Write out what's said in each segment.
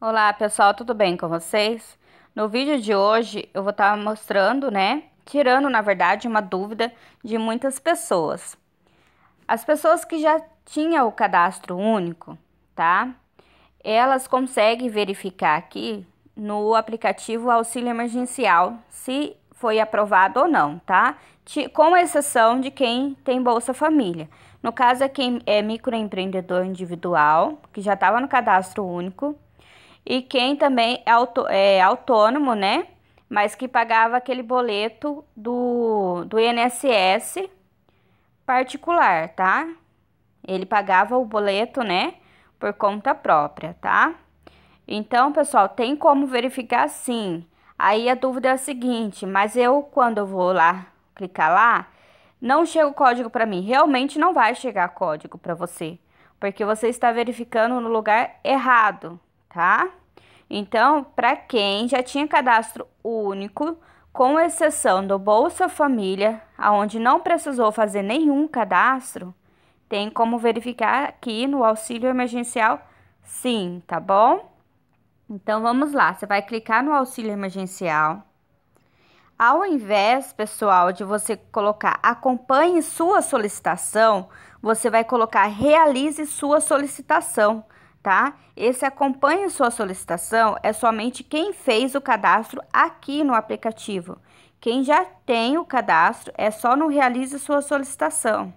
Olá pessoal, tudo bem com vocês? No vídeo de hoje eu vou estar mostrando, né, tirando na verdade uma dúvida de muitas pessoas. As pessoas que já tinham o cadastro único, tá? Elas conseguem verificar aqui no aplicativo auxílio emergencial se foi aprovado ou não, tá? Com exceção de quem tem Bolsa Família. No caso é quem é microempreendedor individual, que já estava no cadastro único, e quem também é, auto, é autônomo, né? Mas que pagava aquele boleto do, do INSS particular, tá? Ele pagava o boleto, né? Por conta própria, tá? Então, pessoal, tem como verificar sim. Aí a dúvida é a seguinte, mas eu quando eu vou lá clicar lá, não chega o código para mim. Realmente não vai chegar código para você, porque você está verificando no lugar errado, tá? Então, para quem já tinha cadastro único, com exceção do Bolsa Família, aonde não precisou fazer nenhum cadastro, tem como verificar aqui no auxílio emergencial sim, tá bom? Então vamos lá, você vai clicar no auxílio emergencial. Ao invés, pessoal, de você colocar acompanhe sua solicitação, você vai colocar realize sua solicitação tá? Esse acompanhe sua solicitação é somente quem fez o cadastro aqui no aplicativo. Quem já tem o cadastro é só não realize sua solicitação,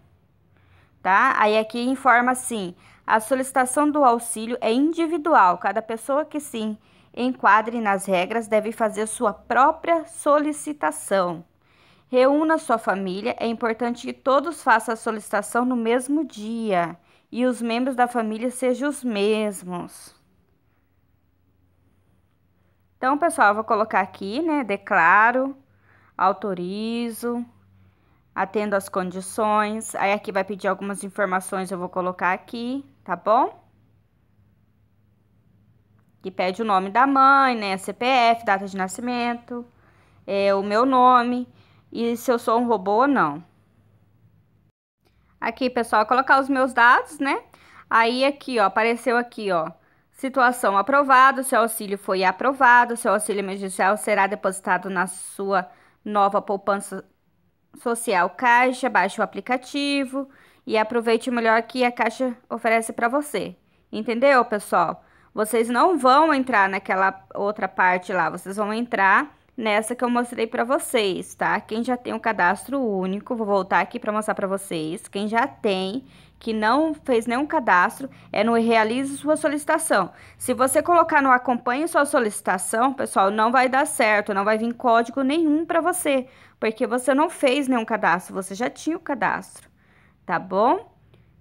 tá? Aí aqui informa assim: a solicitação do auxílio é individual, cada pessoa que sim enquadre nas regras deve fazer sua própria solicitação. Reúna sua família, é importante que todos façam a solicitação no mesmo dia e os membros da família sejam os mesmos. Então, pessoal, eu vou colocar aqui, né? Declaro, autorizo, atendo às condições. Aí aqui vai pedir algumas informações, eu vou colocar aqui, tá bom? Que pede o nome da mãe, né? CPF, data de nascimento, é, o meu nome e se eu sou um robô ou não. Aqui, pessoal, colocar os meus dados, né? Aí, aqui, ó, apareceu aqui, ó, situação aprovado, seu auxílio foi aprovado, seu auxílio emergencial será depositado na sua nova poupança social Caixa, baixe o aplicativo e aproveite o melhor que a Caixa oferece para você. Entendeu, pessoal? Vocês não vão entrar naquela outra parte lá, vocês vão entrar nessa que eu mostrei para vocês, tá? Quem já tem um cadastro único, vou voltar aqui para mostrar para vocês. Quem já tem, que não fez nenhum cadastro, é no Realize Sua Solicitação. Se você colocar no Acompanhe Sua Solicitação, pessoal, não vai dar certo, não vai vir código nenhum para você, porque você não fez nenhum cadastro, você já tinha o cadastro, tá bom?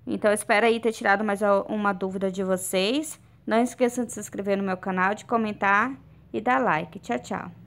Então, espero aí ter tirado mais uma dúvida de vocês. Não esqueçam de se inscrever no meu canal, de comentar e dar like. Tchau, tchau.